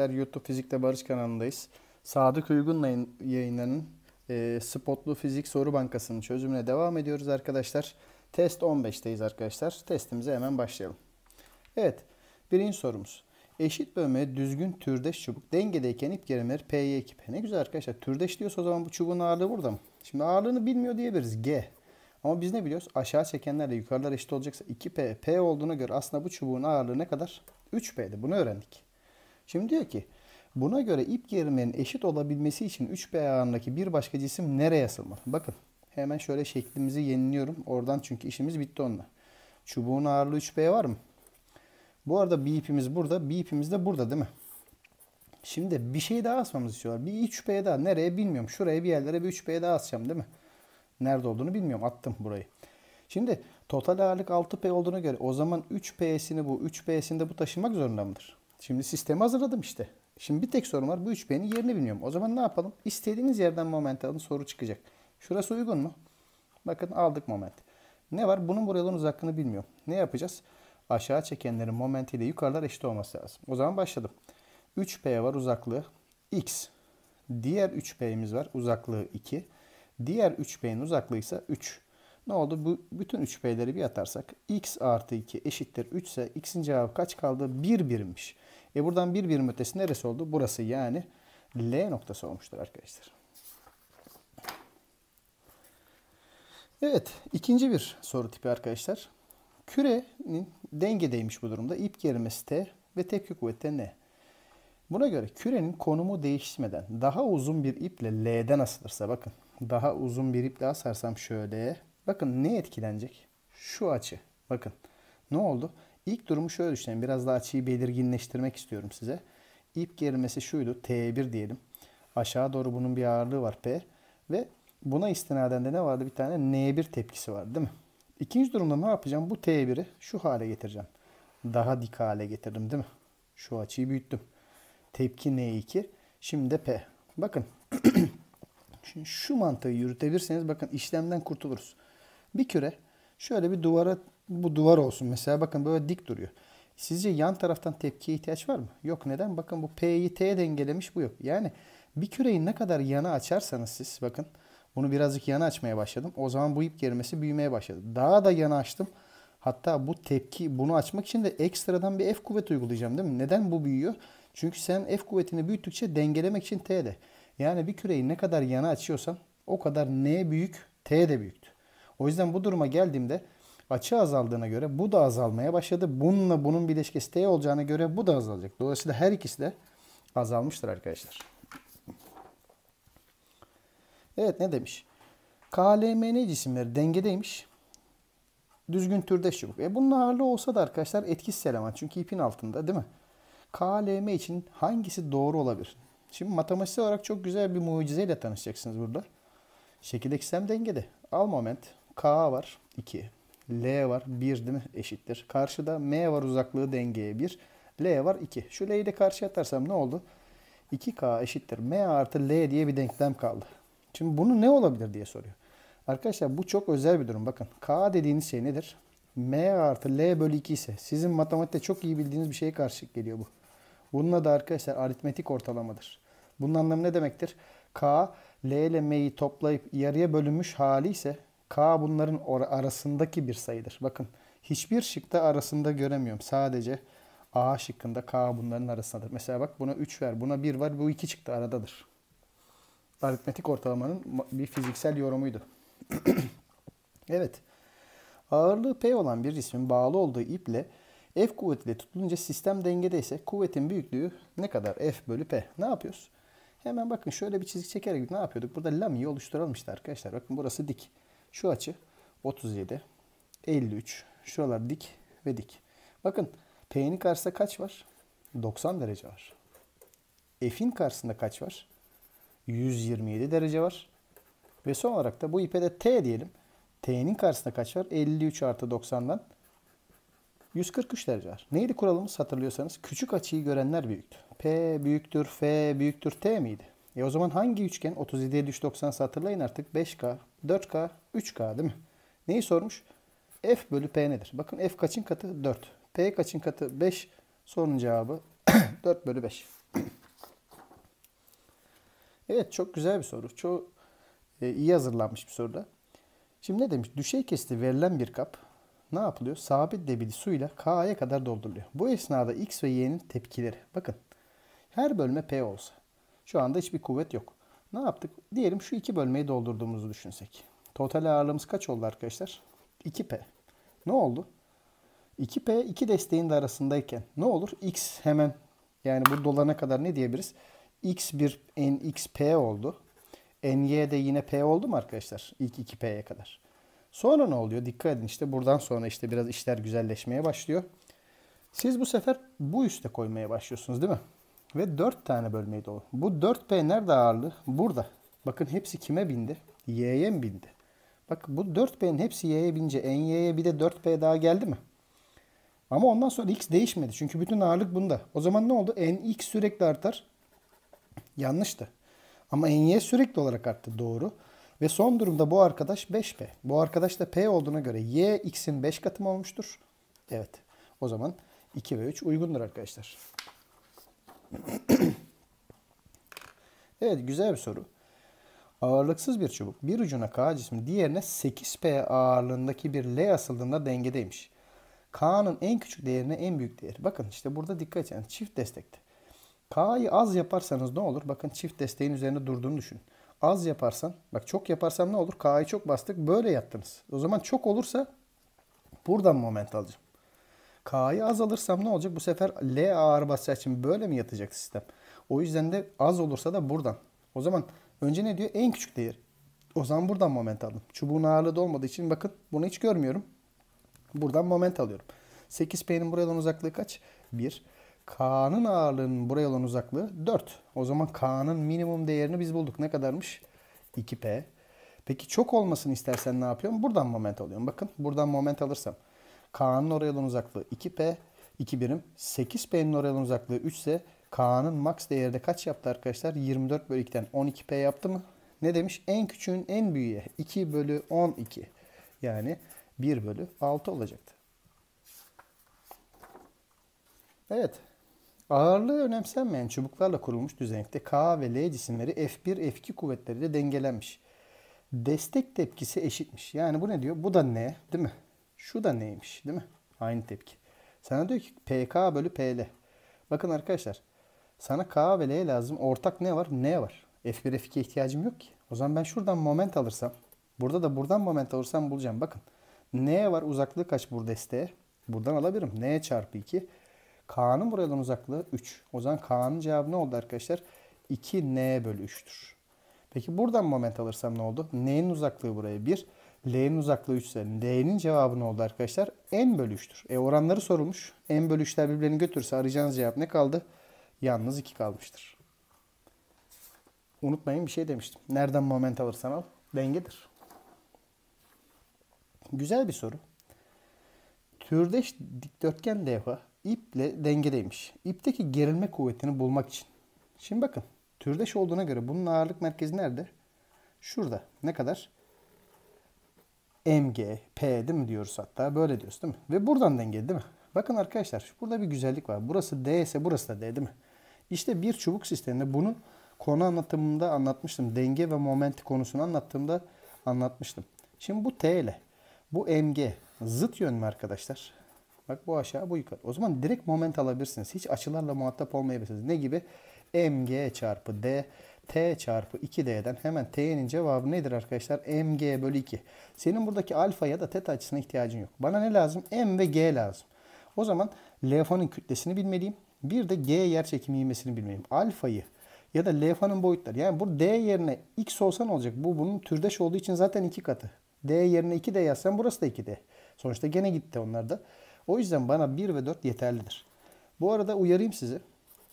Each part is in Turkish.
arkadaşlar. YouTube Fizikle Barış kanalındayız. Sadık Uygun'la yayınlanan e, Spotlu Fizik Soru Bankası'nın çözümüne devam ediyoruz arkadaşlar. Test 15'teyiz arkadaşlar. Testimize hemen başlayalım. Evet, birinci sorumuz. Eşit bölme düzgün türdeş çubuk dengedeyken ip gerilir P'ye ekip. Ne güzel arkadaşlar. Türdeş diyorsa o zaman bu çubuğun ağırlığı burada mı? Şimdi ağırlığını bilmiyor diyebiliriz. G. Ama biz ne biliyoruz? Aşağı çekenlerle yukarılar eşit olacaksa 2P, P olduğuna göre aslında bu çubuğun ağırlığı ne kadar? 3P'di. Bunu öğrendik. Şimdi diyor ki buna göre ip gerilmenin eşit olabilmesi için 3 p ayarındaki bir başka cisim nereye asılmalı? Bakın hemen şöyle şeklimizi yeniliyorum. Oradan çünkü işimiz bitti onunla. Çubuğun ağırlığı 3 p var mı? Bu arada bir ipimiz burada, bir ipimiz de burada değil mi? Şimdi bir şey daha asmamızı istiyorlar. Bir 3 p daha. Nereye bilmiyorum. Şuraya bir yerlere bir 3 p daha asacağım değil mi? Nerede olduğunu bilmiyorum. Attım burayı. Şimdi total ağırlık 6P olduğuna göre o zaman 3P'sini bu 3P'sini de bu taşımak zorunda mıdır? Şimdi sistemi hazırladım işte. Şimdi bir tek sorun var. Bu 3 P'nin yerini bilmiyorum. O zaman ne yapalım? İstediğiniz yerden moment alın. Soru çıkacak. Şurası uygun mu? Bakın aldık moment. Ne var? Bunun buradan uzaklığını bilmiyorum. Ne yapacağız? Aşağı çekenlerin momentiyle yukarılar eşit olması lazım. O zaman başladım. 3P var uzaklığı x. Diğer 3P'miz var uzaklığı 2. Diğer 3P'nin uzaklığı ise 3. Ne oldu? Bu bütün 3P'leri bir atarsak x artı 2 eşittir 3 ise x'in cevabı kaç kaldı? 1 birmiş. E buradan 1 birim ötesi neresi oldu? Burası yani L noktası olmuştur arkadaşlar. Evet ikinci bir soru tipi arkadaşlar. Kürenin dengedeymiş bu durumda. İp gerilmesi T ve tepki kuvveti ne? Buna göre kürenin konumu değişmeden daha uzun bir iple L'den asılırsa bakın daha uzun bir iple asarsam şöyle Bakın ne etkilenecek? Şu açı. Bakın ne oldu? İlk durumu şöyle düşünelim. Biraz daha açıyı belirginleştirmek istiyorum size. İp gerilmesi şuydu. T1 diyelim. Aşağı doğru bunun bir ağırlığı var P. Ve buna istinaden de ne vardı? Bir tane N1 tepkisi vardı değil mi? İkinci durumda ne yapacağım? Bu T1'i şu hale getireceğim. Daha dik hale getirdim değil mi? Şu açıyı büyüttüm. Tepki N2. Şimdi de P. Bakın. Şimdi şu mantığı yürütebilirseniz bakın işlemden kurtuluruz. Bir küre şöyle bir duvara bu duvar olsun mesela bakın böyle dik duruyor. Sizce yan taraftan tepkiye ihtiyaç var mı? Yok neden? Bakın bu P'yi T'ye dengelemiş bu yok. Yani bir küreyi ne kadar yana açarsanız siz bakın bunu birazcık yana açmaya başladım. O zaman bu ip germesi büyümeye başladı. Daha da yana açtım. Hatta bu tepki bunu açmak için de ekstradan bir F kuvvet uygulayacağım değil mi? Neden bu büyüyor? Çünkü sen F kuvvetini büyüttükçe dengelemek için T'de. Yani bir küreyi ne kadar yana açıyorsan o kadar N büyük T de büyüktü. O yüzden bu duruma geldiğimde açı azaldığına göre bu da azalmaya başladı. Bununla bunun bileşkesi T olacağına göre bu da azalacak. Dolayısıyla her ikisi de azalmıştır arkadaşlar. Evet ne demiş? KLMN cisimleri dengedeymiş. Düzgün türdeş çubuk. E bunun ağırlığı olsa da arkadaşlar etkisiz eleman. Çünkü ipin altında değil mi? KLM için hangisi doğru olabilir? Şimdi matematiksel olarak çok güzel bir mucizeyle tanışacaksınız burada. Şekildeki sistem dengede. Al moment. K var 2. L var 1 değil mi? Eşittir. Karşıda M var uzaklığı dengeye 1. L var 2. Şu L'yi de karşıya atarsam ne oldu? 2K eşittir. M artı L diye bir denklem kaldı. Şimdi bunu ne olabilir diye soruyor. Arkadaşlar bu çok özel bir durum. Bakın K dediğiniz şey nedir? M artı L bölü 2 ise sizin matematikte çok iyi bildiğiniz bir şeye karşılık geliyor bu. Bununla da arkadaşlar aritmetik ortalamadır. Bunun anlamı ne demektir? K, L ile M'yi toplayıp yarıya bölünmüş hali ise K bunların arasındaki bir sayıdır. Bakın hiçbir şıkta arasında göremiyorum. Sadece A şıkkında K bunların arasındadır. Mesela bak buna 3 ver, buna 1 var, bu 2 çıktı aradadır. Aritmetik ortalamanın bir fiziksel yorumuydu. evet. Ağırlığı P olan bir cismin bağlı olduğu iple F kuvvetiyle tutulunca sistem dengede ise kuvvetin büyüklüğü ne kadar? F bölü P. Ne yapıyoruz? Hemen bakın şöyle bir çizik çekerek ne yapıyorduk? Burada lamiyi oluşturalım işte arkadaşlar. Bakın burası dik. Şu açı 37, 53. Şuralar dik ve dik. Bakın P'nin karşısında kaç var? 90 derece var. F'in karşısında kaç var? 127 derece var. Ve son olarak da bu ipe de T diyelim. T'nin karşısında kaç var? 53 artı 90'dan 143 derece var. Neydi kuralımız hatırlıyorsanız? Küçük açıyı görenler büyüktü. P büyüktür, F büyüktür, T miydi? E o zaman hangi üçgen? 37, düş 90 hatırlayın artık. 5K, 4K, 3K değil mi? Neyi sormuş? F bölü P nedir? Bakın F kaçın katı? 4. P kaçın katı? 5. Sorunun cevabı 4 bölü 5. evet çok güzel bir soru. Çok e, iyi hazırlanmış bir soru da. Şimdi ne demiş? Düşey kesti verilen bir kap ne yapılıyor? Sabit debili suyla K'ya kadar dolduruluyor. Bu esnada X ve Y'nin tepkileri. Bakın her bölme P olsa şu anda hiçbir kuvvet yok. Ne yaptık? Diyelim şu iki bölmeyi doldurduğumuzu düşünsek. Total ağırlığımız kaç oldu arkadaşlar? 2P. Ne oldu? 2P iki desteğin de arasındayken ne olur? X hemen yani bu dolana kadar ne diyebiliriz? x bir NXP oldu. NY de yine P oldu mu arkadaşlar? İlk 2P'ye kadar. Sonra ne oluyor? Dikkat edin işte buradan sonra işte biraz işler güzelleşmeye başlıyor. Siz bu sefer bu üste koymaya başlıyorsunuz değil mi? Ve 4 tane bölmeyi doğru. Bu 4P nerede ağırlığı? Burada. Bakın hepsi kime bindi? Y'ye mi bindi? Bak bu 4P'nin hepsi Y'ye binince y'ye bir de 4P daha geldi mi? Ama ondan sonra X değişmedi. Çünkü bütün ağırlık bunda. O zaman ne oldu? x sürekli artar. Yanlıştı. Ama y sürekli olarak arttı. Doğru. Ve son durumda bu arkadaş 5P. Bu arkadaş da P olduğuna göre Y X'in 5 katı mı olmuştur? Evet. O zaman 2 ve 3 uygundur arkadaşlar. evet güzel bir soru. Ağırlıksız bir çubuk bir ucuna K cismi diğerine 8P ağırlığındaki bir L asıldığında dengedeymiş. K'nın en küçük değerine en büyük değeri. Bakın işte burada dikkat edin. çift destekte. K'yı az yaparsanız ne olur? Bakın çift desteğin üzerine durduğunu düşün. Az yaparsan, bak çok yaparsam ne olur? K'yı çok bastık, böyle yattınız. O zaman çok olursa buradan moment alacağım. K'yı az alırsam ne olacak? Bu sefer L ağır basacağı için böyle mi yatacak sistem? O yüzden de az olursa da buradan. O zaman önce ne diyor? En küçük değer. O zaman buradan moment aldım. Çubuğun ağırlığı da olmadığı için bakın bunu hiç görmüyorum. Buradan moment alıyorum. 8P'nin buraya olan uzaklığı kaç? 1. K'nın ağırlığının buraya olan uzaklığı 4. O zaman K'nın minimum değerini biz bulduk. Ne kadarmış? 2P. Peki çok olmasını istersen ne yapıyorum? Buradan moment alıyorum. Bakın buradan moment alırsam. K'nın orayadan uzaklığı 2P 2 birim. 8P'nin orayadan uzaklığı 3 ise K'nın max değerde kaç yaptı arkadaşlar? 24 bölü 2'den 12P yaptı mı? Ne demiş? En küçüğün en büyüğe 2 bölü 12. Yani 1 bölü 6 olacaktı. Evet. Ağırlığı önemsenmeyen çubuklarla kurulmuş düzenekte K ve L cisimleri F1, F2 kuvvetleriyle dengelenmiş. Destek tepkisi eşitmiş. Yani bu ne diyor? Bu da ne? Değil mi? Şu da neymiş değil mi? Aynı tepki. Sana diyor ki PK bölü PL. Bakın arkadaşlar sana K ve L lazım. Ortak ne var? N var. F1 F2 ihtiyacım yok ki. O zaman ben şuradan moment alırsam burada da buradan moment alırsam bulacağım. Bakın N var uzaklığı kaç burada S? Buradan alabilirim. N çarpı 2. K'nın buradan uzaklığı 3. O zaman K'nın cevabı ne oldu arkadaşlar? 2N bölü 3'tür. Peki buradan moment alırsam ne oldu? N'nin uzaklığı buraya 1. L'nin uzaklığı 3 ise D'nin cevabı ne oldu arkadaşlar? N bölü 3'tür. E oranları sorulmuş. N bölü 3'ler birbirlerini götürse arayacağınız cevap ne kaldı? Yalnız 2 kalmıştır. Unutmayın bir şey demiştim. Nereden moment alırsan al dengedir. Güzel bir soru. Türdeş dikdörtgen levha iple dengedeymiş. İpteki gerilme kuvvetini bulmak için. Şimdi bakın türdeş olduğuna göre bunun ağırlık merkezi nerede? Şurada. Ne kadar? MG, P değil mi diyoruz hatta. Böyle diyoruz değil mi? Ve buradan denge değil mi? Bakın arkadaşlar burada bir güzellik var. Burası D ise burası da D değil mi? İşte bir çubuk sisteminde bunu konu anlatımında anlatmıştım. Denge ve momenti konusunu anlattığımda anlatmıştım. Şimdi bu T ile bu MG zıt yön mü arkadaşlar? Bak bu aşağı bu yukarı. O zaman direkt moment alabilirsiniz. Hiç açılarla muhatap olmayabilirsiniz. Ne gibi? MG çarpı D T çarpı 2D'den hemen T'nin cevabı nedir arkadaşlar? MG bölü 2. Senin buradaki alfa ya da teta açısına ihtiyacın yok. Bana ne lazım? M ve G lazım. O zaman lefanın kütlesini bilmeliyim. Bir de G yer çekimi ivmesini bilmeliyim. Alfayı ya da lefanın boyutları. Yani bu D yerine X olsa ne olacak? Bu bunun türdeş olduğu için zaten iki katı. D yerine 2D yazsam burası da 2D. Sonuçta gene gitti onlar da. O yüzden bana 1 ve 4 yeterlidir. Bu arada uyarayım sizi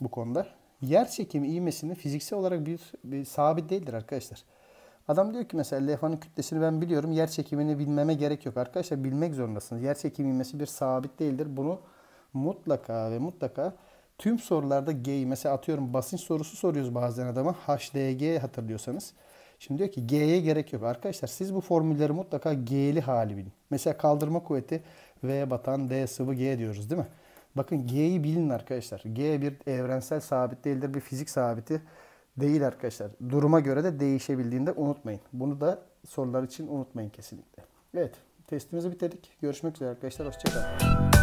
bu konuda. Yer çekimi ivmesinin fiziksel olarak bir, bir sabit değildir arkadaşlar. Adam diyor ki mesela levhanın kütlesini ben biliyorum. Yer çekimini bilmeme gerek yok arkadaşlar. Bilmek zorundasınız. Yer çekimi ivmesi bir sabit değildir. Bunu mutlaka ve mutlaka tüm sorularda G mesela atıyorum basınç sorusu soruyoruz bazen adama. HDG hatırlıyorsanız. Şimdi diyor ki G'ye gerek yok. Arkadaşlar siz bu formülleri mutlaka G'li hali bilin. Mesela kaldırma kuvveti V batan D sıvı G diyoruz değil mi? Bakın G'yi bilin arkadaşlar. G bir evrensel sabit değildir. Bir fizik sabiti değil arkadaşlar. Duruma göre de değişebildiğinde unutmayın. Bunu da sorular için unutmayın kesinlikle. Evet testimizi bitirdik. Görüşmek üzere arkadaşlar. Hoşçakalın.